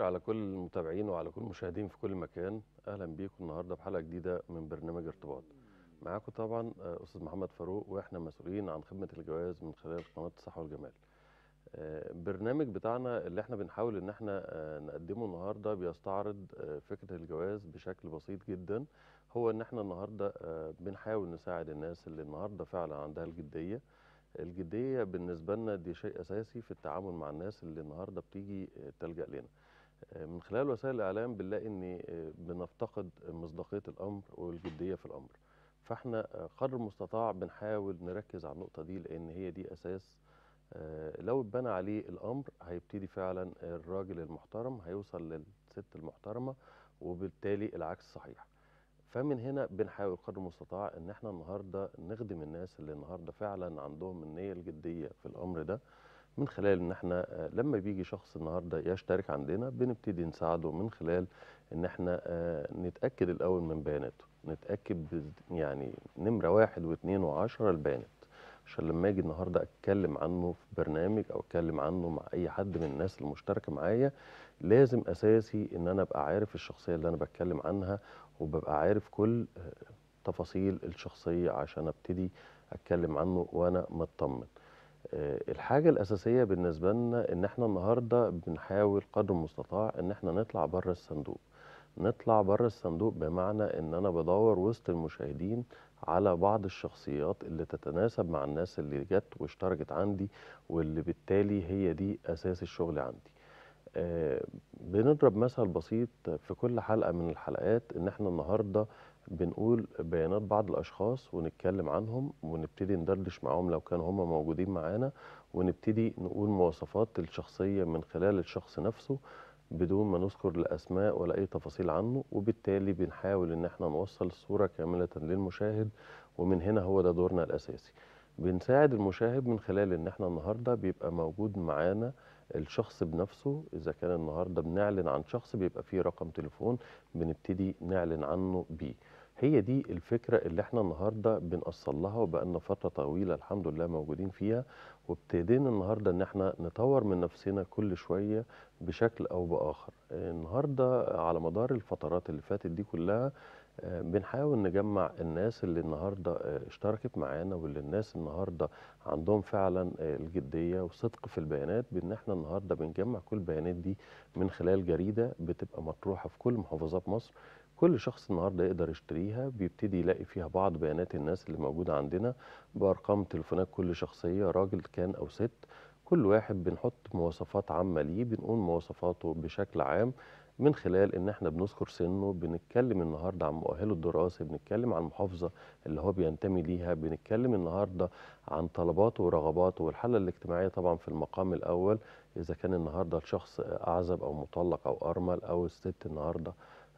على كل المتابعين وعلى كل المشاهدين في كل مكان اهلا بيكم النهارده بحلقه جديده من برنامج ارتباط معاكم طبعا آه، استاذ محمد فاروق واحنا مسؤولين عن خدمه الجواز من خلال قناه الصحه والجمال البرنامج آه، بتاعنا اللي احنا بنحاول ان احنا آه، نقدمه النهارده بيستعرض فكره الجواز بشكل بسيط جدا هو ان احنا النهارده بنحاول نساعد الناس اللي النهارده فعلا عندها الجديه الجديه بالنسبه لنا دي شيء اساسي في التعامل مع الناس اللي النهارده بتيجي آه، تلجا لنا آه، من خلال وسائل الاعلام بنلاقي ان آه، بنفتقد مصداقيه الامر والجديه في الامر فاحنا قدر المستطاع بنحاول نركز على النقطه دي لان هي دي اساس لو اتبنى عليه الامر هيبتدي فعلا الراجل المحترم هيوصل للست المحترمه وبالتالي العكس صحيح فمن هنا بنحاول قدر المستطاع ان احنا النهارده نخدم الناس اللي النهارده فعلا عندهم النيه الجديه في الامر ده من خلال ان احنا آه، لما بيجي شخص النهارده يشترك عندنا بنبتدي نساعده من خلال ان احنا آه، نتاكد الاول من بياناته نتاكد يعني نمره واحد واثنين وعشره البيانات عشان لما اجي النهارده اتكلم عنه في برنامج او اتكلم عنه مع اي حد من الناس المشتركه معايا لازم اساسي ان انا ابقى عارف الشخصيه اللي انا بتكلم عنها وببقى عارف كل آه، تفاصيل الشخصية عشان ابتدي اتكلم عنه وانا مطمن آه، الحاجة الأساسية بالنسبة لنا إن إحنا النهاردة بنحاول قدر المستطاع إن إحنا نطلع بره الصندوق نطلع بره الصندوق بمعنى إن أنا بدور وسط المشاهدين على بعض الشخصيات اللي تتناسب مع الناس اللي جت واشتركت عندي واللي بالتالي هي دي أساس الشغل عندي آه، بنضرب مثل بسيط في كل حلقة من الحلقات إن إحنا النهاردة بنقول بيانات بعض الأشخاص ونتكلم عنهم ونبتدي ندردش معاهم لو كانوا هم موجودين معانا ونبتدي نقول مواصفات الشخصية من خلال الشخص نفسه بدون ما نذكر الأسماء ولا أي تفاصيل عنه وبالتالي بنحاول إن إحنا نوصل الصورة كاملة للمشاهد ومن هنا هو ده دورنا الأساسي بنساعد المشاهد من خلال إن إحنا النهاردة بيبقى موجود معانا الشخص بنفسه اذا كان النهارده بنعلن عن شخص بيبقى فيه رقم تليفون بنبتدي نعلن عنه بيه هي دي الفكرة اللي احنا النهاردة بنقصل لها وبقالنا فترة طويلة الحمد لله موجودين فيها وابتدينا النهاردة ان احنا نطور من نفسنا كل شوية بشكل او باخر النهاردة على مدار الفترات اللي فاتت دي كلها بنحاول نجمع الناس اللي النهارده آه، اشتركت معانا واللي الناس النهارده عندهم فعلا آه، الجديه وصدق في البيانات بان احنا النهارده بنجمع كل البيانات دي من خلال جريده بتبقى مطروحه في كل محافظات مصر كل شخص النهارده يقدر يشتريها بيبتدي يلاقي فيها بعض بيانات الناس اللي موجوده عندنا بارقام تليفونات كل شخصيه راجل كان او ست كل واحد بنحط مواصفات عامه ليه بنقول مواصفاته بشكل عام من خلال ان احنا بنذكر سنه بنتكلم النهارده عن مؤهله الدراسي بنتكلم عن المحافظه اللي هو بينتمي ليها بنتكلم النهارده عن طلباته ورغباته والحاله الاجتماعيه طبعا في المقام الاول اذا كان النهارده الشخص اعزب او مطلق او ارمل او الست النهارده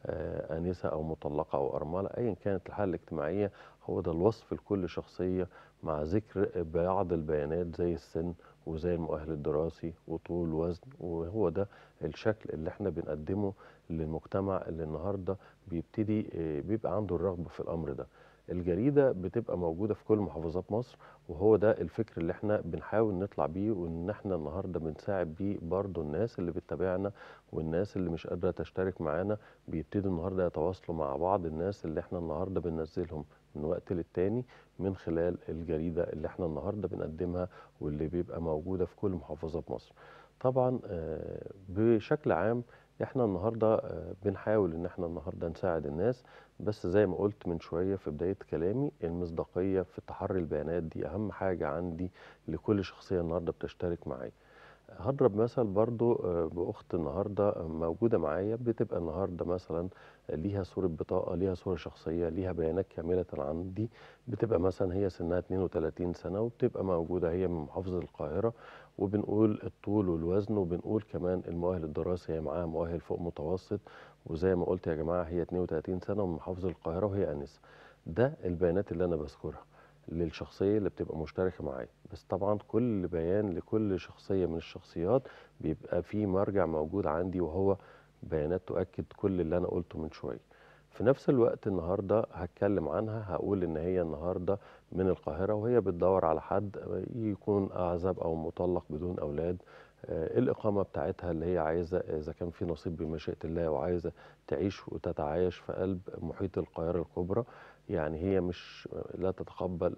آه، آنسة أو مطلقة أو أرملة أيا كانت الحالة الاجتماعية هو ده الوصف لكل شخصية مع ذكر بعض البيانات زي السن وزي المؤهل الدراسي وطول وزن وهو ده الشكل اللي احنا بنقدمه للمجتمع اللي النهارده بيبتدي آه، بيبقى عنده الرغبه في الامر ده. الجريده بتبقى موجوده في كل محافظات مصر وهو ده الفكر اللي احنا بنحاول نطلع بيه وان احنا النهارده بنساعد بيه برضه الناس اللي بتتابعنا والناس اللي مش قادره تشترك معانا بيبتدوا النهارده يتواصلوا مع بعض الناس اللي احنا النهارده بننزلهم من وقت للتاني من خلال الجريدة اللي احنا النهاردة بنقدمها واللي بيبقى موجودة في كل محافظة مصر. طبعا آه، بشكل عام احنا النهاردة آه، بنحاول ان احنا النهاردة نساعد الناس بس زي ما قلت من شوية في بداية كلامي المصداقية في تحري البيانات دي اهم حاجة عندي لكل شخصية النهاردة بتشترك معايا هضرب مثل برضو آه، باخت النهارده آه، موجوده معايا بتبقى النهارده مثلا ليها صوره بطاقه ليها صوره شخصيه ليها بيانات كامله عندي بتبقى مثلا هي سنها 32 سنه وبتبقى موجوده هي من محافظه القاهره وبنقول الطول والوزن وبنقول كمان المؤهل الدراسي هي معاها مؤهل فوق متوسط وزي ما قلت يا جماعه هي 32 سنه ومن محافظه القاهره وهي انسه ده البيانات اللي انا بذكرها للشخصيه اللي بتبقى مشتركه معايا بس طبعا كل بيان لكل شخصيه من الشخصيات بيبقى فيه مرجع موجود عندي وهو بيانات تؤكد كل اللي انا قلته من شويه في نفس الوقت النهارده هتكلم عنها هقول ان هي النهارده من القاهره وهي بتدور على حد يكون اعزب او مطلق بدون اولاد آه، الإقامة بتاعتها اللي هي عايزة إذا كان في نصيب بمشيئة الله وعايزة تعيش وتتعايش في قلب محيط القاهرة الكبرى يعني هي مش لا تتقبل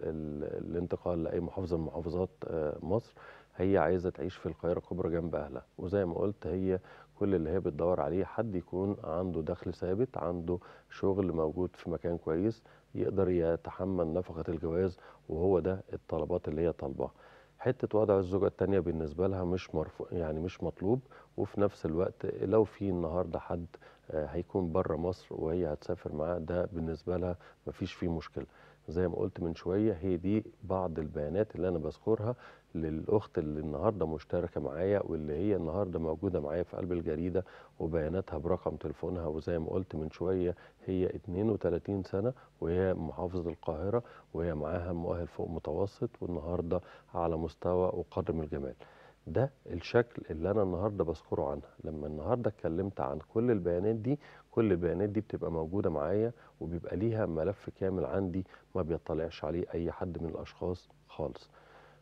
الانتقال لاي محافظه من محافظات آه، مصر هي عايزه تعيش في القاهره الكبرى جنب اهلها وزي ما قلت هي كل اللي هي بتدور عليه حد يكون عنده دخل ثابت عنده شغل موجود في مكان كويس يقدر يتحمل نفقه الجواز وهو ده الطلبات اللي هي طالباها حته وضع الزوجه الثانيه بالنسبه لها مش مرفوع يعني مش مطلوب وفي نفس الوقت لو في النهارده حد هيكون بره مصر وهي هتسافر معاه ده بالنسبه لها مفيش فيه مشكله زي ما قلت من شويه هي دي بعض البيانات اللي انا بذكرها للاخت اللي النهارده مشتركه معايا واللي هي النهارده موجوده معايا في قلب الجريده وبياناتها برقم تليفونها وزي ما قلت من شويه هي 32 سنه وهي محافظه القاهره وهي معاها مؤهل فوق متوسط والنهارده على مستوى وقدر من الجمال. ده الشكل اللي انا النهارده بذكره عنها لما النهارده اتكلمت عن كل البيانات دي كل البيانات دي بتبقى موجوده معايا وبيبقى ليها ملف كامل عندي ما بيطلعش عليه اي حد من الاشخاص خالص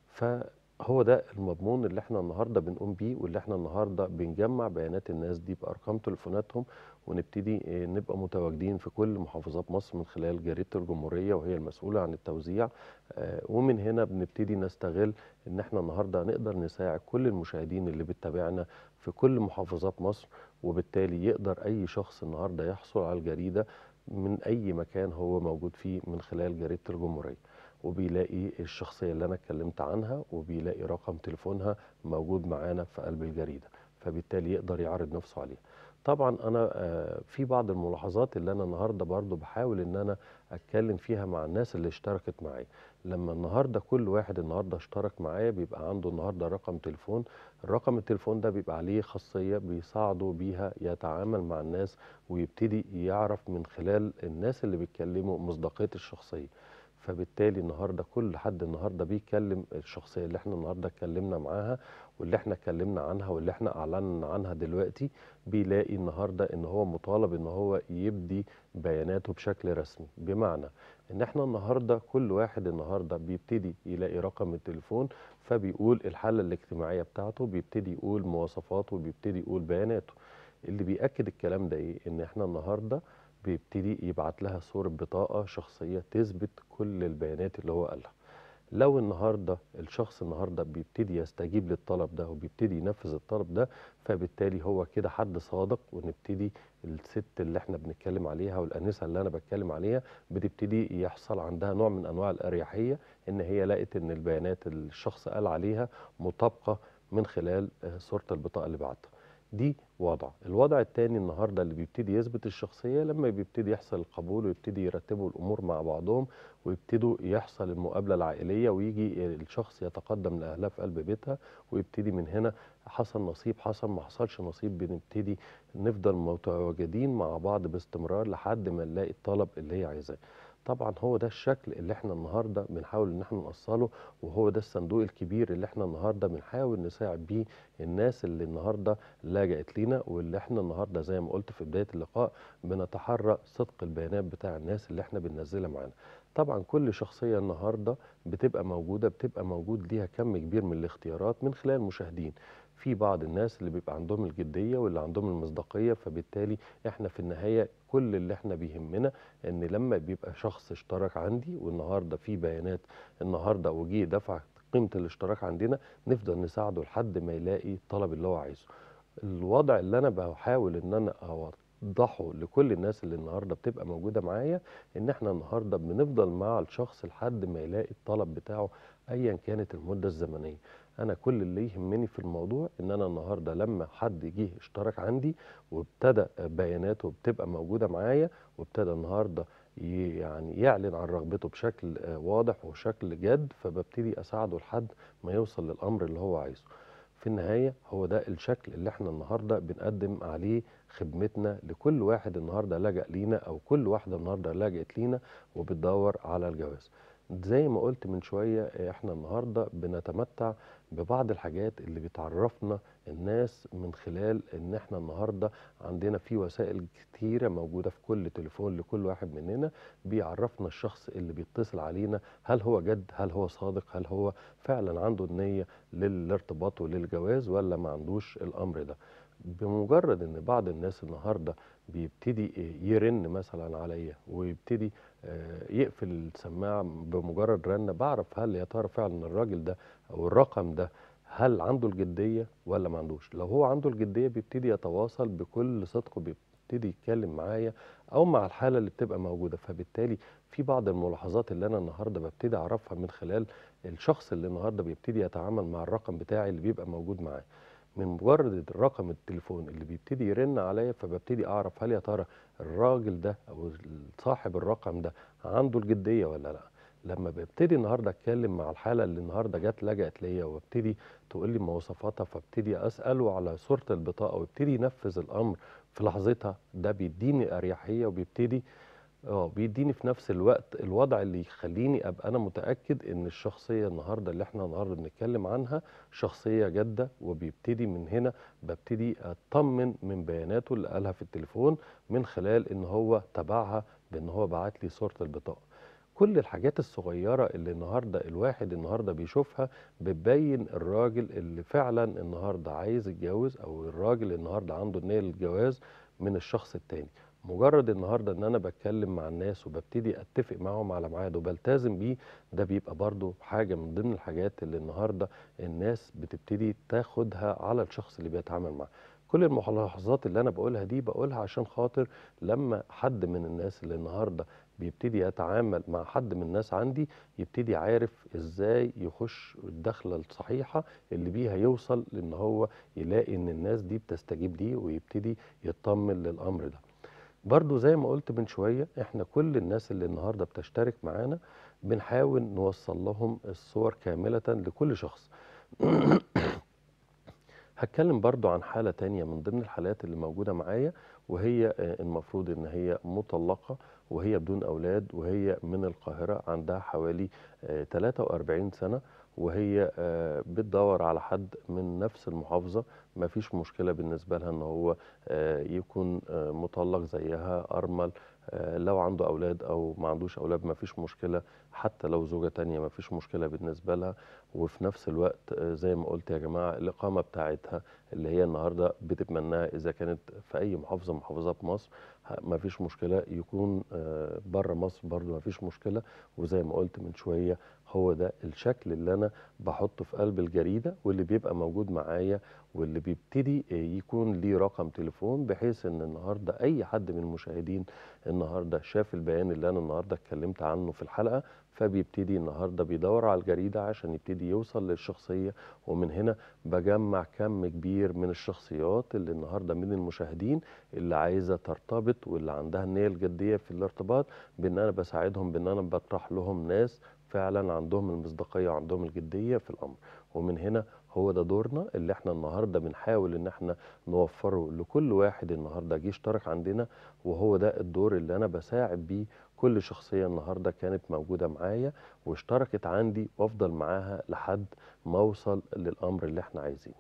فهو ده المضمون اللي احنا النهارده بنقوم بيه واللي احنا النهارده بنجمع بيانات الناس دي بارقام تليفوناتهم ونبتدي آه، نبقى متواجدين في كل محافظات مصر من خلال جريده الجمهوريه وهي المسؤوله عن التوزيع آه، ومن هنا بنبتدي نستغل ان احنا النهارده نقدر نساعد كل المشاهدين اللي بتتابعنا في كل محافظات مصر وبالتالي يقدر اي شخص النهارده يحصل على الجريده من اي مكان هو موجود فيه من خلال جريده الجمهوريه وبيلاقي الشخصيه اللي انا اتكلمت عنها وبيلاقي رقم تليفونها موجود معانا في قلب الجريده فبالتالي يقدر يعرض نفسه عليها طبعا انا آه، في بعض الملاحظات اللي انا النهارده برضو بحاول ان انا اتكلم فيها مع الناس اللي اشتركت معايا لما النهارده كل واحد النهارده اشترك معايا بيبقى عنده النهارده رقم تليفون الرقم التليفون ده بيبقى عليه خاصيه بيساعده بيها يتعامل مع الناس ويبتدي يعرف من خلال الناس اللي بيتكلموا مصداقيه الشخصيه فبالتالي النهارده كل حد النهارده بيتكلم الشخصيه اللي احنا النهارده اتكلمنا معاها واللي احنا اتكلمنا عنها واللي احنا اعلنا عنها دلوقتي بيلاقي النهارده ان هو مطالب ان هو يبدي بياناته بشكل رسمي بمعنى ان احنا النهارده كل واحد النهارده بيبتدي يلاقي رقم التليفون فبيقول الحاله الاجتماعيه بتاعته بيبتدي يقول مواصفاته بيبتدي يقول بياناته اللي بيأكد الكلام ده ايه ان احنا النهارده بيبتدي يبعت لها صورة بطاقة شخصية تثبت كل البيانات اللي هو قالها لو النهارده الشخص النهارده بيبتدي يستجيب للطلب ده وبيبتدي ينفذ الطلب ده فبالتالي هو كده حد صادق ونبتدي الست اللي احنا بنتكلم عليها والانسه اللي انا بتكلم عليها بتبتدي يحصل عندها نوع من انواع الاريحيه ان هي لقت ان البيانات الشخص قال عليها مطابقه من خلال آه، صوره البطاقه اللي بعتها دي وضع الوضع الثاني النهارده اللي بيبتدي يثبت الشخصيه لما بيبتدي يحصل القبول ويبتدي يرتبوا الامور مع بعضهم ويبتدوا يحصل المقابله العائليه ويجي الشخص يتقدم لاهلها في قلب بيتها ويبتدي من هنا حصل نصيب حصل ما حصلش نصيب بنبتدي نفضل متواجدين مع بعض باستمرار لحد ما نلاقي الطلب اللي هي عايزاه طبعا هو ده الشكل اللي احنا النهارده بنحاول ان احنا نوصله وهو ده الصندوق الكبير اللي احنا النهارده بنحاول نساعد بيه الناس اللي النهارده لجأت لينا واللي احنا النهارده زي ما قلت في بدايه اللقاء بنتحرى صدق البيانات بتاع الناس اللي احنا بننزلها معانا. طبعا كل شخصيه النهارده بتبقى موجوده بتبقى موجود ليها كم كبير من الاختيارات من خلال المشاهدين. في بعض الناس اللي بيبقى عندهم الجديه واللي عندهم المصداقيه فبالتالي احنا في النهايه كل اللي احنا بيهمنا ان لما بيبقى شخص اشترك عندي والنهارده في بيانات النهارده وجيه دفع قيمه الاشتراك عندنا نفضل نساعده لحد ما يلاقي الطلب اللي هو عايزه الوضع اللي انا بحاول ان انا اوضحه لكل الناس اللي النهارده بتبقى موجوده معايا ان احنا النهارده بنفضل مع الشخص لحد ما يلاقي الطلب بتاعه ايا كانت المده الزمنيه انا كل اللي يهمني في الموضوع ان انا النهارده لما حد جه اشترك عندي وابتدى بياناته بتبقى موجوده معايا وابتدى النهارده يعني يعلن عن رغبته بشكل آه، واضح وشكل جد فببتدي اساعده لحد ما يوصل للامر اللي هو عايزه في النهايه هو ده الشكل اللي احنا النهارده بنقدم عليه خدمتنا لكل واحد النهارده لجأ لينا او كل واحده النهارده لجأت لينا وبتدور على الجواز زي ما قلت من شوية إيه، احنا النهاردة بنتمتع ببعض الحاجات اللي بتعرفنا الناس من خلال ان احنا النهاردة عندنا في وسائل كتيرة موجودة في كل تليفون لكل واحد مننا بيعرفنا الشخص اللي بيتصل علينا هل هو جد هل هو صادق هل هو فعلا عنده النية للارتباط وللجواز ولا ما عندوش الامر ده بمجرد ان بعض الناس النهارده بيبتدي يرن مثلا عليا ويبتدي آه، يقفل السماعه بمجرد رنه بعرف هل يا ترى فعلا الراجل ده او الرقم ده هل عنده الجديه ولا ما عندوش لو هو عنده الجديه بيبتدي يتواصل بكل صدق وبيبتدي يتكلم معايا او مع الحاله اللي بتبقى موجوده فبالتالي في بعض الملاحظات اللي انا النهارده ببتدي اعرفها من خلال الشخص اللي النهارده بيبتدي يتعامل مع الرقم بتاعي اللي بيبقى موجود معاه من مجرد رقم التليفون اللي بيبتدي يرن عليا فببتدي اعرف هل يا ترى الراجل ده او صاحب الرقم ده عنده الجديه ولا لا لما ببتدي النهارده اتكلم مع الحاله اللي النهارده جت لجأت ليا وابتدي تقول لي مواصفاتها فابتدي اساله على صوره البطاقه ويبتدي ينفذ الامر في لحظتها ده بيديني اريحيه وبيبتدي اه بيديني في نفس الوقت الوضع اللي يخليني ابقى انا متاكد ان الشخصيه النهارده اللي احنا النهارده بنتكلم عنها شخصيه جاده وبيبتدي من هنا ببتدي اطمن من بياناته اللي قالها في التليفون من خلال ان هو تبعها بان هو بعت لي صوره البطاقه كل الحاجات الصغيرة اللي النهاردة الواحد النهاردة بيشوفها بتبين الراجل اللي فعلا النهاردة عايز يتجوز أو الراجل النهاردة عنده النية للجواز من الشخص التاني مجرد النهارده ان انا بتكلم مع الناس وببتدي اتفق معاهم على ميعاد وبلتزم بيه ده بيبقى برضو حاجه من ضمن الحاجات اللي النهارده الناس بتبتدي تاخدها على الشخص اللي بيتعامل معاه كل الملاحظات اللي انا بقولها دي بقولها عشان خاطر لما حد من الناس اللي النهارده بيبتدي يتعامل مع حد من الناس عندي يبتدي عارف ازاي يخش الدخله الصحيحه اللي بيها يوصل لان هو يلاقي ان الناس دي بتستجيب ليه ويبتدي يطمن للامر ده برضو زي ما قلت من شوية احنا كل الناس اللي النهاردة بتشترك معانا بنحاول نوصل لهم الصور كاملة لكل شخص هتكلم برضو عن حالة تانية من ضمن الحالات اللي موجودة معايا وهي آه، المفروض ان هي مطلقة وهي بدون اولاد وهي من القاهرة عندها حوالي 43 آه، سنة وهي آه، بتدور على حد من نفس المحافظة ما فيش مشكلة بالنسبة لها ان هو آه، يكون آه، مطلق زيها أرمل لو عنده أولاد أو ما عندوش أولاد ما فيش مشكلة حتى لو زوجة تانية ما فيش مشكلة بالنسبة لها وفي نفس الوقت زي ما قلت يا جماعة الإقامة بتاعتها اللي هي النهاردة بتتمناها إذا كانت في أي محافظة من محافظات مصر ما فيش مشكلة يكون بره مصر برضو ما فيش مشكلة وزي ما قلت من شوية هو ده الشكل اللي انا بحطه في قلب الجريده واللي بيبقى موجود معايا واللي بيبتدي آه، يكون ليه رقم تليفون بحيث ان النهارده اي حد من المشاهدين النهارده شاف البيان اللي انا النهارده اتكلمت عنه في الحلقه فبيبتدي النهارده بيدور على الجريده عشان يبتدي يوصل للشخصيه ومن هنا بجمع كم كبير من الشخصيات اللي النهارده من المشاهدين اللي عايزه ترتبط واللي عندها النيه الجديه في الارتباط بان انا بساعدهم بان انا بطرح لهم ناس فعلا عندهم المصداقيه وعندهم الجديه في الامر ومن هنا هو ده دورنا اللي احنا النهارده بنحاول ان احنا نوفره لكل واحد النهارده جه اشترك عندنا وهو ده الدور اللي انا بساعد بيه كل شخصيه النهارده كانت موجوده معايا واشتركت عندي وافضل معاها لحد ما اوصل للامر اللي احنا عايزينه.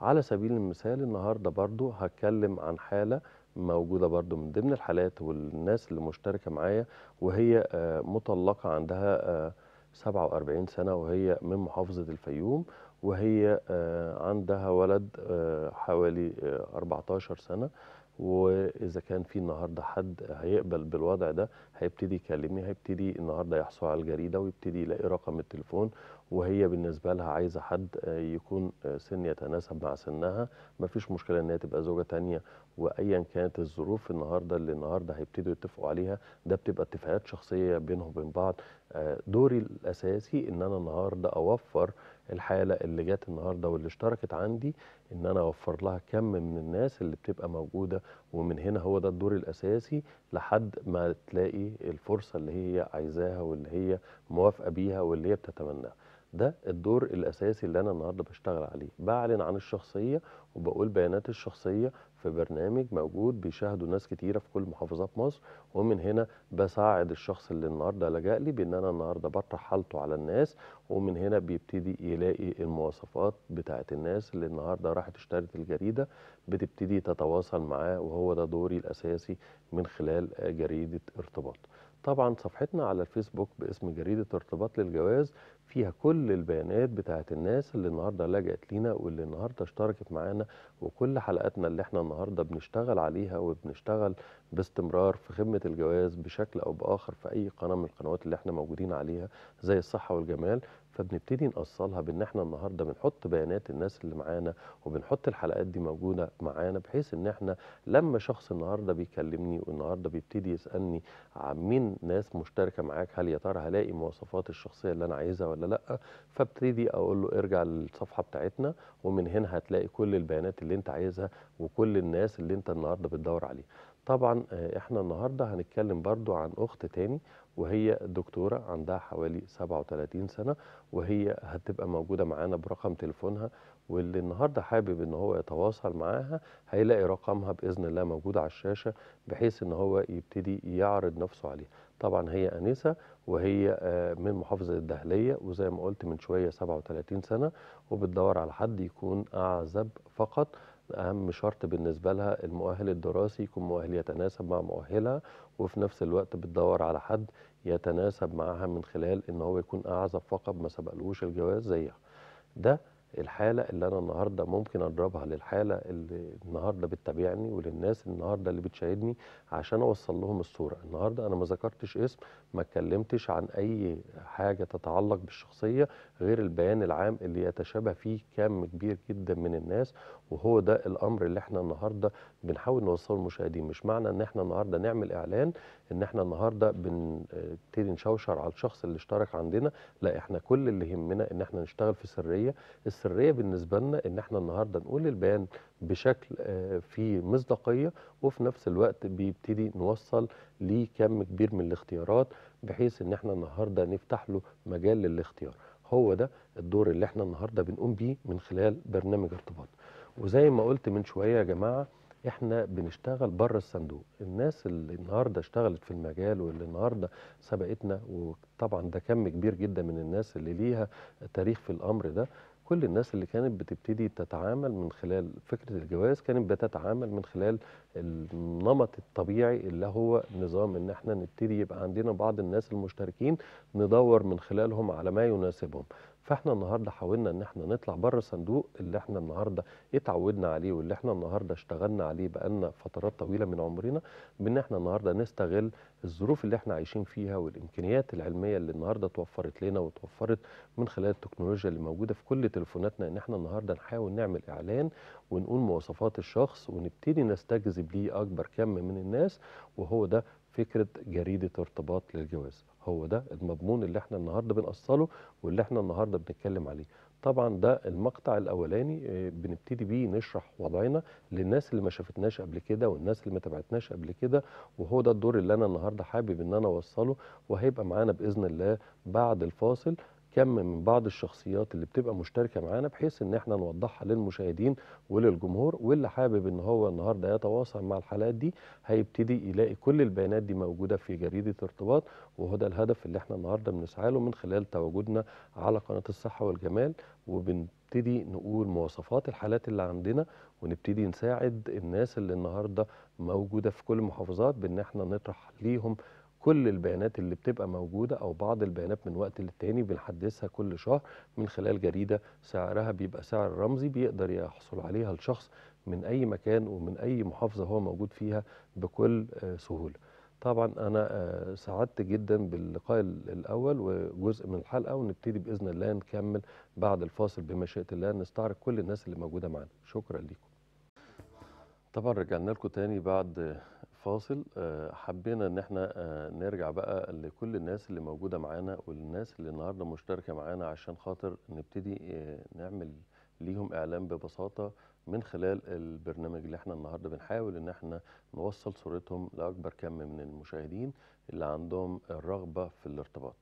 على سبيل المثال النهارده برضو هتكلم عن حاله موجوده برضو من ضمن الحالات والناس اللي مشتركه معايا وهي آه، مطلقه عندها آه، 47 سنة وهي من محافظة الفيوم وهي آه، عندها ولد آه، حوالي 14 آه، سنة واذا كان في النهارده حد هيقبل بالوضع ده هيبتدي يكلمني هيبتدي النهارده يحصل على الجريده ويبتدي يلاقي رقم التليفون وهي بالنسبة لها عايزة حد آه، يكون آه، سن يتناسب مع سنها مفيش مشكلة إن هي تبقى زوجة تانية وأيا كانت الظروف النهاردة اللي النهاردة هيبتدوا يتفقوا عليها ده بتبقى اتفاقات شخصية بينهم وبين بعض آه، دوري الأساسي إن أنا النهاردة أوفر الحالة اللي جت النهاردة واللي اشتركت عندي إن أنا أوفر لها كم من الناس اللي بتبقى موجودة ومن هنا هو ده الدور الأساسي لحد ما تلاقي الفرصة اللي هي عايزاها واللي هي موافقة بيها واللي هي بتتمناها ده الدور الاساسي اللي انا النهارده بشتغل عليه بعلن عن الشخصيه وبقول بيانات الشخصيه في برنامج موجود بيشاهده ناس كتيره في كل محافظات مصر ومن هنا بساعد الشخص اللي النهارده لجأ لي بان انا النهارده بطرح حالته على الناس ومن هنا بيبتدي يلاقي المواصفات بتاعه الناس اللي النهارده راحت اشترت الجريده بتبتدي تتواصل معاه وهو ده دوري الاساسي من خلال جريده ارتباط طبعا صفحتنا على الفيسبوك باسم جريده ارتباط للجواز فيها كل البيانات بتاعت الناس اللي النهارده لجأت لينا واللي النهارده اشتركت معانا وكل حلقاتنا اللي احنا النهارده بنشتغل عليها وبنشتغل باستمرار في خدمه الجواز بشكل او باخر في اي قناه من القنوات اللي احنا موجودين عليها زي الصحه والجمال فبنبتدي نأصلها بإن إحنا النهارده بنحط بيانات الناس اللي معانا وبنحط الحلقات دي موجودة معانا بحيث إن إحنا لما شخص النهارده بيكلمني والنهارده بيبتدي يسألني عن مين ناس مشتركة معاك هل يا ترى هلاقي مواصفات الشخصية اللي أنا عايزها ولا لأ فابتدي أقول له ارجع للصفحة بتاعتنا ومن هنا هتلاقي كل البيانات اللي أنت عايزها وكل الناس اللي أنت النهارده بتدور عليها طبعا آه، احنا النهارده هنتكلم برضو عن اخت تاني وهي دكتوره عندها حوالي 37 سنه وهي هتبقى موجوده معانا برقم تليفونها واللي النهارده حابب ان هو يتواصل معاها هيلاقي رقمها باذن الله موجود على الشاشه بحيث ان هو يبتدي يعرض نفسه عليها طبعا هي انسه وهي آه، من محافظه الدهليه وزي ما قلت من شويه 37 سنه وبتدور على حد يكون اعزب فقط اهم شرط بالنسبه لها المؤهل الدراسي يكون مؤهل يتناسب مع مؤهلها وفي نفس الوقت بتدور على حد يتناسب معها من خلال ان هو يكون اعزب فقط ما سبقلوش الجواز زيها ده الحاله اللي انا النهارده ممكن اضربها للحاله اللي النهارده بتتابعني وللناس النهارده اللي بتشاهدني عشان اوصل لهم الصوره، النهارده انا ما ذكرتش اسم، ما اتكلمتش عن اي حاجه تتعلق بالشخصيه غير البيان العام اللي يتشابه فيه كم كبير جدا من الناس وهو ده الامر اللي احنا النهارده بنحاول نوصله للمشاهدين، مش معنى ان احنا النهارده نعمل اعلان ان احنا النهارده بنبتدي نشوشر على الشخص اللي اشترك عندنا، لا احنا كل اللي يهمنا ان احنا نشتغل في سريه، السريه بالنسبه لنا ان احنا النهارده نقول البيان بشكل آه، فيه مصداقيه وفي نفس الوقت بيبتدي نوصل لكم كبير من الاختيارات بحيث ان احنا النهارده نفتح له مجال للاختيار هو ده الدور اللي احنا النهارده بنقوم بيه من خلال برنامج ارتباط وزي ما قلت من شويه يا جماعه احنا بنشتغل بره الصندوق الناس اللي النهارده اشتغلت في المجال واللي النهارده سبقتنا وطبعا ده كم كبير جدا من الناس اللي ليها تاريخ في الامر ده كل الناس اللي كانت بتبتدي تتعامل من خلال فكرة الجواز كانت بتتعامل من خلال النمط الطبيعي اللي هو نظام ان احنا نبتدي يبقى عندنا بعض الناس المشتركين ندور من خلالهم على ما يناسبهم فاحنا النهارده حاولنا ان احنا نطلع بره الصندوق اللي احنا النهارده اتعودنا عليه واللي احنا النهارده اشتغلنا عليه بقالنا فترات طويله من عمرنا بان احنا النهارده نستغل الظروف اللي احنا عايشين فيها والامكانيات العلميه اللي النهارده توفرت لنا وتوفرت من خلال التكنولوجيا اللي موجوده في كل تليفوناتنا ان احنا النهارده نحاول نعمل اعلان ونقول مواصفات الشخص ونبتدي نستجذب ليه اكبر كم من الناس وهو ده فكره جريده ارتباط للجواز هو ده المضمون اللي احنا النهارده بنقصله واللي احنا النهارده بنتكلم عليه طبعا ده المقطع الاولاني آه، بنبتدي بيه نشرح وضعنا للناس اللي ما شافتناش قبل كده والناس اللي ما تابعتناش قبل كده وهو ده الدور اللي انا النهارده حابب ان انا اوصله وهيبقى معانا باذن الله بعد الفاصل كم من بعض الشخصيات اللي بتبقى مشتركه معانا بحيث ان احنا نوضحها للمشاهدين وللجمهور واللي حابب ان هو النهارده يتواصل مع الحلقات دي هيبتدي يلاقي كل البيانات دي موجوده في جريده ارتباط وهو ده الهدف اللي احنا النهارده بنسعى له من خلال تواجدنا على قناه الصحه والجمال وبنبتدي نقول مواصفات الحالات اللي عندنا ونبتدي نساعد الناس اللي النهارده موجوده في كل المحافظات بان احنا نطرح ليهم كل البيانات اللي بتبقى موجودة أو بعض البيانات من وقت للتاني بنحدثها كل شهر من خلال جريدة سعرها بيبقى سعر رمزي بيقدر يحصل عليها الشخص من أي مكان ومن أي محافظة هو موجود فيها بكل آه، سهولة طبعا أنا آه، سعدت جدا باللقاء الأول وجزء من الحلقة ونبتدي بإذن الله نكمل بعد الفاصل بمشيئة الله نستعرض كل الناس اللي موجودة معنا شكرا لكم طبعا رجعنا لكم تاني بعد فاصل آه، حبينا ان احنا آه، نرجع بقى لكل الناس اللي موجوده معانا والناس اللي النهارده مشتركه معانا عشان خاطر نبتدي آه، نعمل ليهم اعلان ببساطه من خلال البرنامج اللي احنا النهارده بنحاول ان احنا نوصل صورتهم لاكبر كم من المشاهدين اللي عندهم الرغبه في الارتباط.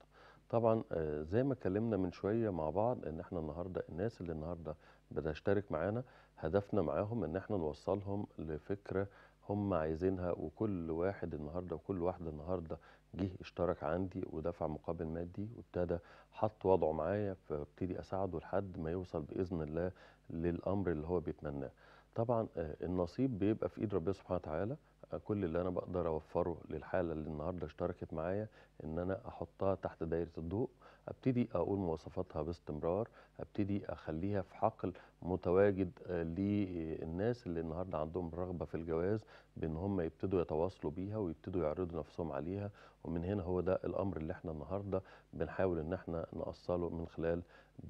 طبعا زي ما اتكلمنا من شويه مع بعض ان احنا النهارده الناس اللي النهارده بتشترك معانا هدفنا معاهم ان احنا نوصلهم لفكره هم عايزينها وكل واحد النهارده وكل واحده النهارده جه اشترك عندي ودفع مقابل مادي وابتدى حط وضعه معايا فابتدي اساعده لحد ما يوصل باذن الله للامر اللي هو بيتمناه. طبعا آه، النصيب بيبقى في ايد ربنا سبحانه وتعالى كل اللي انا بقدر اوفره للحاله اللي النهارده اشتركت معايا ان انا احطها تحت دايره الضوء ابتدي اقول مواصفاتها باستمرار ابتدي اخليها في حقل متواجد آه، للناس اللي النهارده عندهم رغبه في الجواز بان هم يبتدوا يتواصلوا بيها ويبتدوا يعرضوا نفسهم عليها ومن هنا هو ده الامر اللي احنا النهارده بنحاول ان احنا نأصله من خلال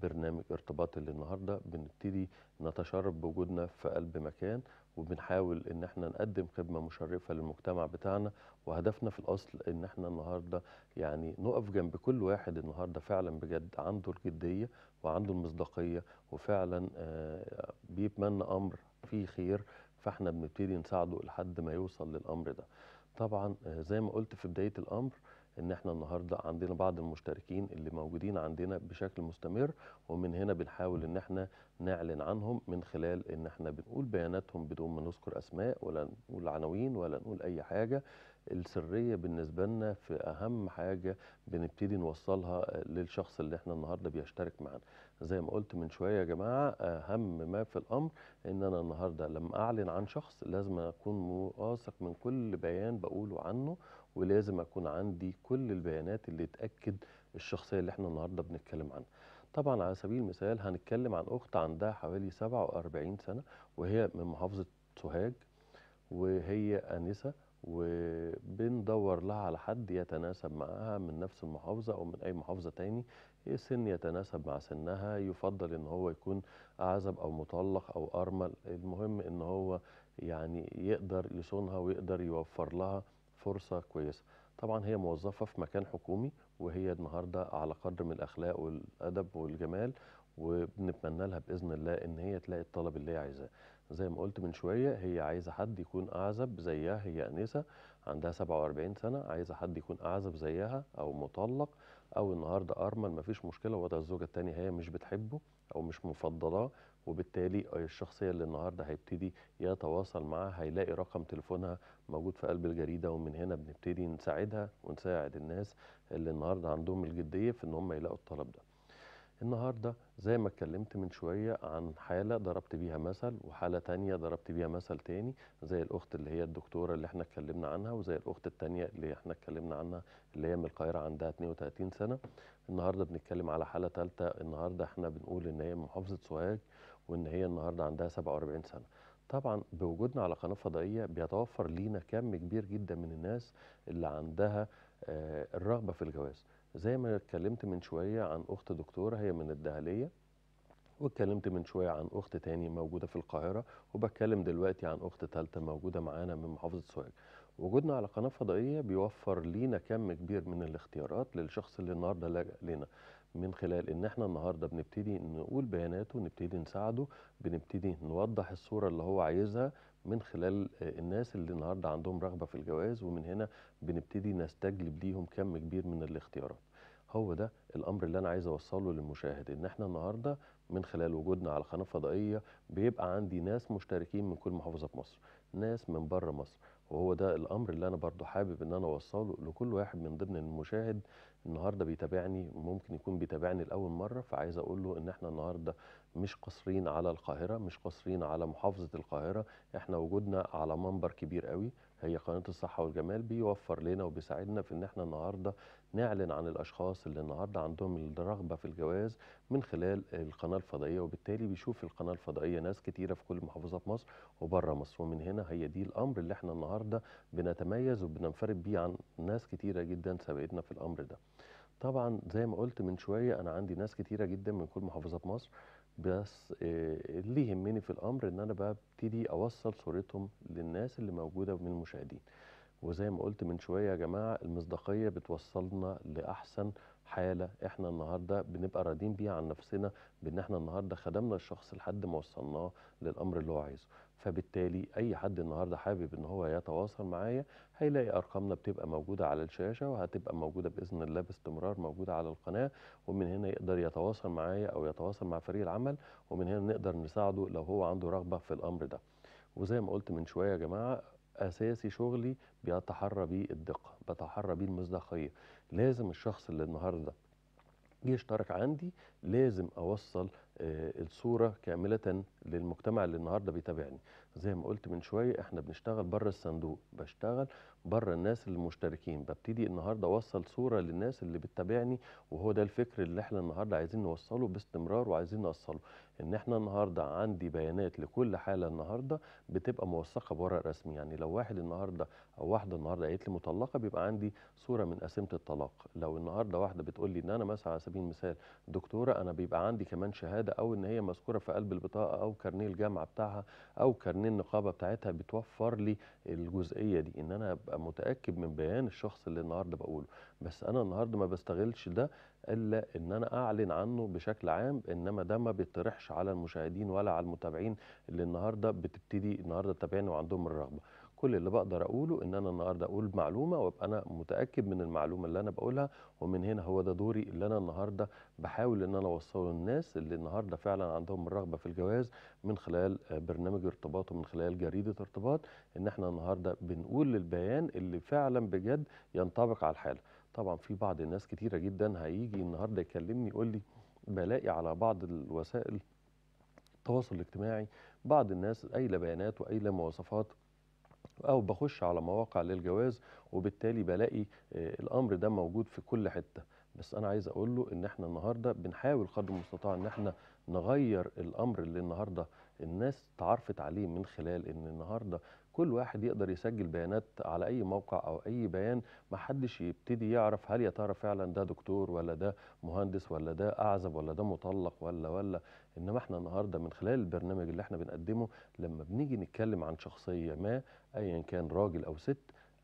برنامج ارتباط اللي النهارده بنبتدي نتشرف بوجودنا في قلب مكان وبنحاول ان احنا نقدم خدمه مشرفه للمجتمع بتاعنا وهدفنا في الاصل ان احنا النهارده يعني نقف جنب كل واحد النهارده فعلا بجد عنده الجديه وعنده المصداقيه وفعلا آه، بيتمنى امر فيه خير فاحنا بنبتدي نساعده لحد ما يوصل للامر ده. طبعا آه، زي ما قلت في بدايه الامر ان احنا النهارده عندنا بعض المشتركين اللي موجودين عندنا بشكل مستمر ومن هنا بنحاول ان احنا نعلن عنهم من خلال ان احنا بنقول بياناتهم بدون ما نذكر اسماء ولا نقول عناوين ولا نقول اي حاجه السريه بالنسبه لنا في اهم حاجه بنبتدي نوصلها للشخص اللي احنا النهارده بيشترك معانا زي ما قلت من شويه يا جماعه اهم ما في الامر ان انا النهارده لما اعلن عن شخص لازم اكون واثق من كل بيان بقوله عنه ولازم اكون عندي كل البيانات اللي تاكد الشخصيه اللي احنا النهارده بنتكلم عنها طبعا على سبيل المثال هنتكلم عن اخت عندها حوالي 47 سنه وهي من محافظه سوهاج وهي انسه وبندور لها على حد يتناسب معاها من نفس المحافظة أو من أي محافظة تاني سن يتناسب مع سنها يفضل إن هو يكون أعزب أو مطلق أو أرمل المهم إن هو يعني يقدر يصونها ويقدر يوفر لها فرصة كويسة طبعا هي موظفة في مكان حكومي وهي النهاردة على قدر من الأخلاق والأدب والجمال وبنتمنى لها بإذن الله إن هي تلاقي الطلب اللي هي عايزاه زي ما قلت من شوية هي عايزة حد يكون أعزب زيها هي أنسة عندها 47 سنة عايزة حد يكون أعزب زيها أو مطلق أو النهاردة أرمل مفيش مشكلة وضع الزوجة التانية هي مش بتحبه أو مش مفضلاه وبالتالي الشخصية اللي النهاردة هيبتدي يتواصل معاها هيلاقي رقم تليفونها موجود في قلب الجريدة ومن هنا بنبتدي نساعدها ونساعد الناس اللي النهاردة عندهم الجدية في إن هم يلاقوا الطلب ده النهارده زي ما اتكلمت من شويه عن حاله ضربت بيها مثل وحاله تانية ضربت بيها مثل تاني زي الاخت اللي هي الدكتوره اللي احنا اتكلمنا عنها وزي الاخت التانية اللي احنا اتكلمنا عنها اللي هي من القاهره عندها 32 سنه النهارده بنتكلم على حاله ثالثه النهارده احنا بنقول ان هي من محافظه سوهاج وان هي النهارده عندها 47 سنه طبعا بوجودنا على قناه فضائيه بيتوفر لينا كم كبير جدا من الناس اللي عندها آه، الرغبه في الجواز زي ما اتكلمت من شويه عن اخت دكتوره هي من الدهليه واتكلمت من شويه عن اخت تاني موجوده في القاهره وبتكلم دلوقتي عن اخت ثالثه موجوده معانا من محافظه سوهاج وجودنا على قناه فضائيه بيوفر لينا كم كبير من الاختيارات للشخص اللي النهارده لجأ لنا من خلال ان احنا النهارده بنبتدي نقول بياناته نبتدي نساعده بنبتدي نوضح الصوره اللي هو عايزها من خلال آه، الناس اللي النهارده عندهم رغبه في الجواز ومن هنا بنبتدي نستجلب ليهم كم كبير من الاختيارات. هو ده الامر اللي انا عايز اوصله للمشاهد ان احنا النهارده من خلال وجودنا على قناه فضائيه بيبقى عندي ناس مشتركين من كل محافظه في مصر، ناس من بره مصر، وهو ده الامر اللي انا برضو حابب ان انا اوصله لكل واحد من ضمن المشاهد النهارده بيتابعني ممكن يكون بيتابعني لاول مره فعايز اقول له ان احنا النهارده مش قاصرين على القاهره مش قاصرين على محافظه القاهره احنا وجودنا على منبر كبير قوي هي قناه الصحه والجمال بيوفر لنا وبيساعدنا في ان احنا النهارده نعلن عن الأشخاص اللي النهاردة عندهم الرغبة في الجواز من خلال القناة الفضائية وبالتالي بيشوف القناة الفضائية ناس كتيرة في كل محافظات مصر وبره مصر ومن هنا هي دي الأمر اللي احنا النهاردة بنتميز وبننفرد بيه عن ناس كتيرة جدا سبقتنا في الأمر ده طبعا زي ما قلت من شوية أنا عندي ناس كتيرة جدا من كل محافظات مصر بس آه، اللي يهمني في الامر ان انا ببتدي اوصل صورتهم للناس اللي موجوده من المشاهدين وزي ما قلت من شويه يا جماعه المصداقيه بتوصلنا لاحسن حاله احنا النهارده بنبقى راضين بيها عن نفسنا بان احنا النهارده خدمنا الشخص لحد ما وصلناه للامر اللي هو عايزه فبالتالي اي حد النهارده حابب ان هو يتواصل معايا هيلاقي ارقامنا بتبقى موجوده على الشاشه وهتبقى موجوده باذن الله باستمرار موجوده على القناه ومن هنا يقدر يتواصل معايا او يتواصل مع فريق العمل ومن هنا نقدر نساعده لو هو عنده رغبه في الامر ده وزي ما قلت من شويه يا جماعه اساسي شغلي بيتحرى بيه الدقه بتحرى بيه المصداقيه لازم الشخص اللي النهارده جه اشترك عندي لازم اوصل آه، الصورة كاملة للمجتمع اللي النهاردة بيتابعني زي ما قلت من شوية احنا بنشتغل بره الصندوق بشتغل بره الناس المشتركين ببتدي النهاردة اوصل صورة للناس اللي بتتابعني وهو ده الفكر اللي احنا النهاردة عايزين نوصله باستمرار وعايزين نوصله ان احنا النهاردة عندي بيانات لكل حالة النهاردة بتبقى موثقة بورق رسمي يعني لو واحد النهاردة او واحدة النهاردة قالت لي مطلقة بيبقى عندي صورة من قسيمة الطلاق لو النهاردة واحدة بتقول لي ان انا مثلا على سبيل المثال دكتورة انا بيبقى عندي كمان شهادة الشهاده او ان هي مذكوره في قلب البطاقه او كارنيه الجامعه بتاعها او كارنيه النقابه بتاعتها بتوفر لي الجزئيه دي ان انا ابقى متاكد من بيان الشخص اللي النهارده بقوله بس انا النهارده ما بستغلش ده الا ان انا اعلن عنه بشكل عام انما ده ما بيطرحش على المشاهدين ولا على المتابعين اللي النهارده بتبتدي النهارده تتابعني وعندهم الرغبه كل اللي بقدر اقوله ان انا النهارده اقول معلومه وابقى انا متاكد من المعلومه اللي انا بقولها ومن هنا هو ده دوري اللي انا النهارده بحاول ان انا اوصله للناس اللي النهارده فعلا عندهم الرغبه في الجواز من خلال برنامج ارتباط ومن خلال جريده ارتباط ان احنا النهارده بنقول للبيان اللي فعلا بجد ينطبق على الحاله طبعا في بعض الناس كتيره جدا هيجي النهارده يكلمني يقول لي بلاقي على بعض الوسائل التواصل الاجتماعي بعض الناس قايله بيانات وقايله مواصفات او بخش على مواقع للجواز وبالتالي بلاقي آه، الامر ده موجود في كل حته بس انا عايز اقول له ان احنا النهارده بنحاول قدر المستطاع ان احنا نغير الامر اللي النهارده الناس تعرفت عليه من خلال ان النهارده كل واحد يقدر يسجل بيانات على اي موقع او اي بيان ما حدش يبتدي يعرف هل يا ترى فعلا ده دكتور ولا ده مهندس ولا ده اعزب ولا ده مطلق ولا ولا انما احنا النهارده من خلال البرنامج اللي احنا بنقدمه لما بنيجي نتكلم عن شخصيه ما ايا كان راجل او ست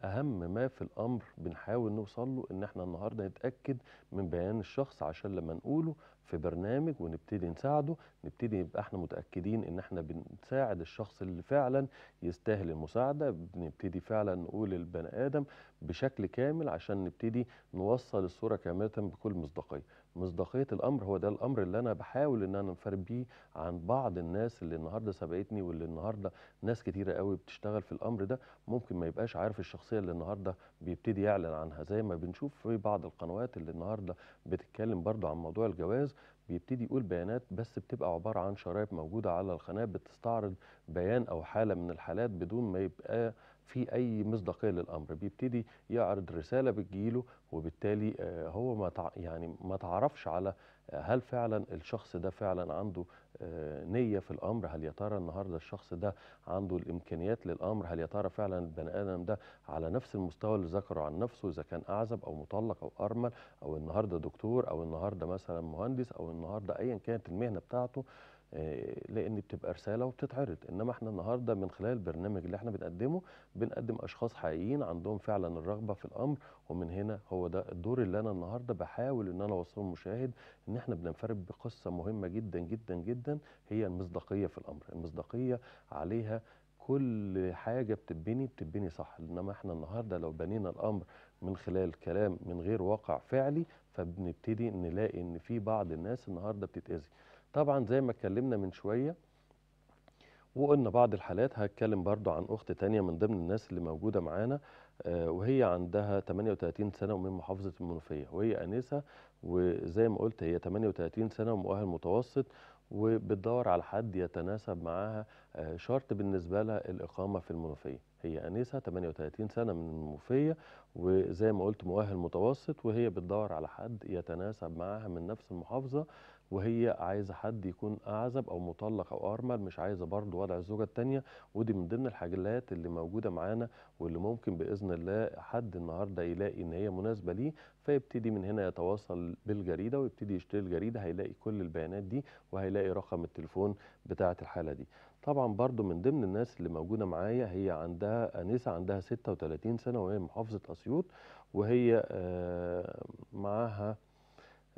اهم ما في الامر بنحاول نوصل له ان احنا النهارده نتاكد من بيان الشخص عشان لما نقوله في برنامج ونبتدي نساعده نبتدي يبقى احنا متاكدين ان احنا بنساعد الشخص اللي فعلا يستاهل المساعده نبتدي فعلا نقول البني ادم بشكل كامل عشان نبتدي نوصل الصوره كامله بكل مصداقيه مصداقيه الامر هو ده الامر اللي انا بحاول ان انا انفرد بيه عن بعض الناس اللي النهارده سبقتني واللي النهارده ناس كتيره قوي بتشتغل في الامر ده ممكن ما يبقاش عارف الشخصيه اللي النهارده بيبتدي يعلن عنها زي ما بنشوف في بعض القنوات اللي النهارده بتتكلم برضه عن موضوع الجواز بيبتدي يقول بيانات بس بتبقى عبارة عن شرايط موجودة على القناة بتستعرض بيان أو حالة من الحالات بدون ما يبقى في اي مصداقيه للامر بيبتدي يعرض رساله بتجيله وبالتالي آه، هو ما يعني ما تعرفش على آه، هل فعلا الشخص ده فعلا عنده آه، نيه في الامر هل يا ترى النهارده الشخص ده عنده الامكانيات للامر هل يا ترى فعلا البني ادم ده على نفس المستوى اللي ذكره عن نفسه اذا كان اعزب او مطلق او ارمل او النهارده دكتور او النهارده مثلا مهندس او النهارده ايا كانت المهنه بتاعته آه، لان بتبقى رساله وبتتعرض انما احنا النهارده من خلال البرنامج اللي احنا بنقدمه بنقدم اشخاص حقيقيين عندهم فعلا الرغبه في الامر ومن هنا هو ده الدور اللي انا النهارده بحاول ان انا اوصله للمشاهد ان احنا بننفرد بقصه مهمه جدا جدا جدا هي المصداقيه في الامر المصداقيه عليها كل حاجة بتتبني بتتبني صح إنما إحنا النهاردة لو بنينا الأمر من خلال كلام من غير واقع فعلي فبنبتدي نلاقي إن في بعض الناس النهاردة بتتأذي طبعا زي ما اتكلمنا من شويه وقلنا بعض الحالات هتكلم برضو عن أخت تانية من ضمن الناس اللي موجودة معانا آه، وهي عندها 38 سنة ومن محافظة المنوفية وهي أنسة وزي ما قلت هي 38 سنة ومؤهل متوسط وبتدور على حد يتناسب معاها آه، شرط بالنسبة لها الإقامة في المنوفية هي أنسة 38 سنة من المنوفية وزي ما قلت مؤهل متوسط وهي بتدور على حد يتناسب معاها من نفس المحافظة وهي عايزه حد يكون اعزب او مطلق او ارمل مش عايزه برضه وضع الزوجه الثانيه ودي من ضمن الحاجات اللي موجوده معانا واللي ممكن باذن الله حد النهارده يلاقي ان هي مناسبه ليه فيبتدي من هنا يتواصل بالجريده ويبتدي يشتري الجريده هيلاقي كل البيانات دي وهيلاقي رقم التليفون بتاعه الحاله دي طبعا برضو من ضمن الناس اللي موجودة معايا هي عندها أنسة عندها 36 سنة وهي محافظة أسيوط وهي آه، معاها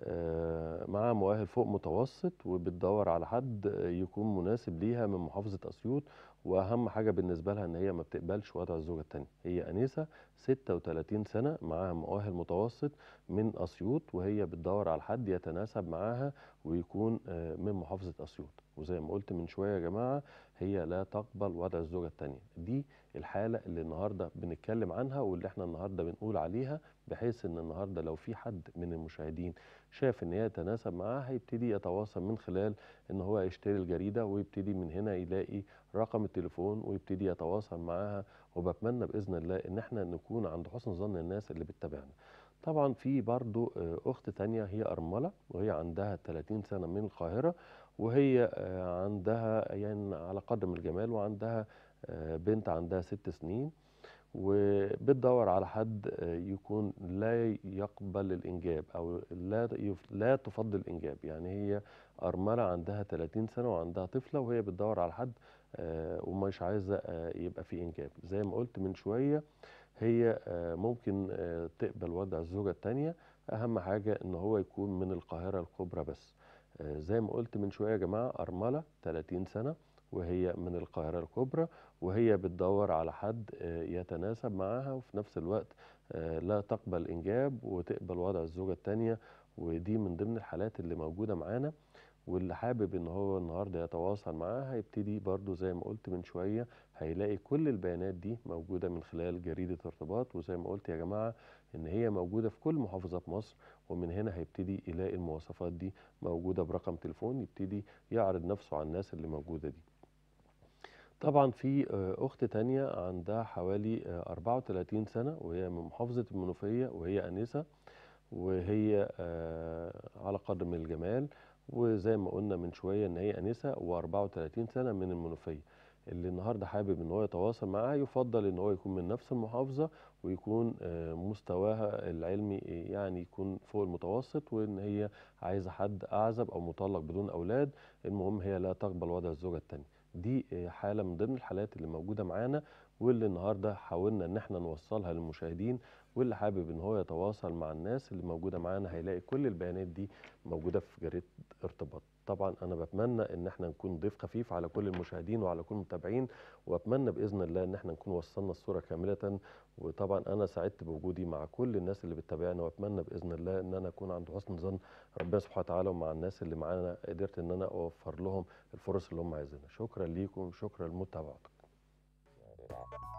آه، مع مؤهل فوق متوسط وبتدور على حد يكون مناسب ليها من محافظه اسيوط واهم حاجه بالنسبه لها ان هي ما بتقبلش وضع الزوجه الثانيه هي انسه 36 سنه معاها مؤهل متوسط من اسيوط وهي بتدور على حد يتناسب معاها ويكون آه، من محافظه اسيوط وزي ما قلت من شويه يا جماعه هي لا تقبل وضع الزوجه الثانيه دي الحاله اللي النهارده بنتكلم عنها واللي احنا النهارده بنقول عليها بحيث ان النهارده لو في حد من المشاهدين شاف ان هي تناسب معاه هيبتدي يتواصل من خلال ان هو يشتري الجريده ويبتدي من هنا يلاقي رقم التليفون ويبتدي يتواصل معاها وبتمنى باذن الله ان احنا نكون عند حسن ظن الناس اللي بتتابعنا. طبعا في برضه آه، اخت ثانيه هي ارمله وهي عندها 30 سنه من القاهره وهي آه، عندها يعني على قدم الجمال وعندها آه، بنت عندها ست سنين وبتدور على حد آه، يكون لا يقبل الإنجاب أو لا لا تفضل الإنجاب يعني هي أرملة عندها 30 سنة وعندها طفلة وهي بتدور على حد آه، ومش عايزة آه، يبقى في إنجاب زي ما قلت من شوية هي ممكن تقبل وضع الزوجة التانية أهم حاجة إن هو يكون من القاهرة الكبرى بس زي ما قلت من شوية يا جماعة أرملة 30 سنة وهي من القاهرة الكبرى وهي بتدور على حد آه، يتناسب معاها وفي نفس الوقت آه، لا تقبل إنجاب وتقبل وضع الزوجة الثانية ودي من ضمن الحالات اللي موجودة معانا واللي حابب ان هو النهارده يتواصل معاها هيبتدي برضو زي ما قلت من شويه هيلاقي كل البيانات دي موجوده من خلال جريده ارتباط وزي ما قلت يا جماعه ان هي موجوده في كل محافظه في مصر ومن هنا هيبتدي يلاقي المواصفات دي موجوده برقم تليفون يبتدي يعرض نفسه على الناس اللي موجوده دي طبعًا في آه، أخت تانية عندها حوالي 34 آه، سنة، وهي من محافظة المنوفية، وهي أنِسة، وهي آه، على قدر من الجمال، وزي ما قُلنا من شوية إن هي أنِسة و34 سنة من المنوفية، اللي النهارده حابب إن هو يتواصل معاها يُفضّل إن هو يكون من نفس المحافظة، ويكون مستواها العلمي يعني يكون فوق المتوسط، وإن هي عايزة حد أعزب أو مطلق بدون أولاد، المهم هي لا تقبل وضع الزوجة التانية. دي حاله من ضمن الحالات اللي موجوده معانا واللي النهارده حاولنا ان احنا نوصلها للمشاهدين واللي حابب ان هو يتواصل مع الناس اللي موجوده معانا هيلاقي كل البيانات دي موجوده في جريده ارتباط طبعا انا بتمنى ان احنا نكون ضيف خفيف على كل المشاهدين وعلى كل المتابعين واتمنى باذن الله ان احنا نكون وصلنا الصوره كامله وطبعا انا سعدت بوجودي مع كل الناس اللي بتتابعنا واتمنى باذن الله ان انا اكون عند حسن ظن ربنا سبحانه وتعالى ومع الناس اللي معانا قدرت ان انا اوفر لهم الفرص اللي هم عايزينها شكرا ليكم شكرا لمتابعتكم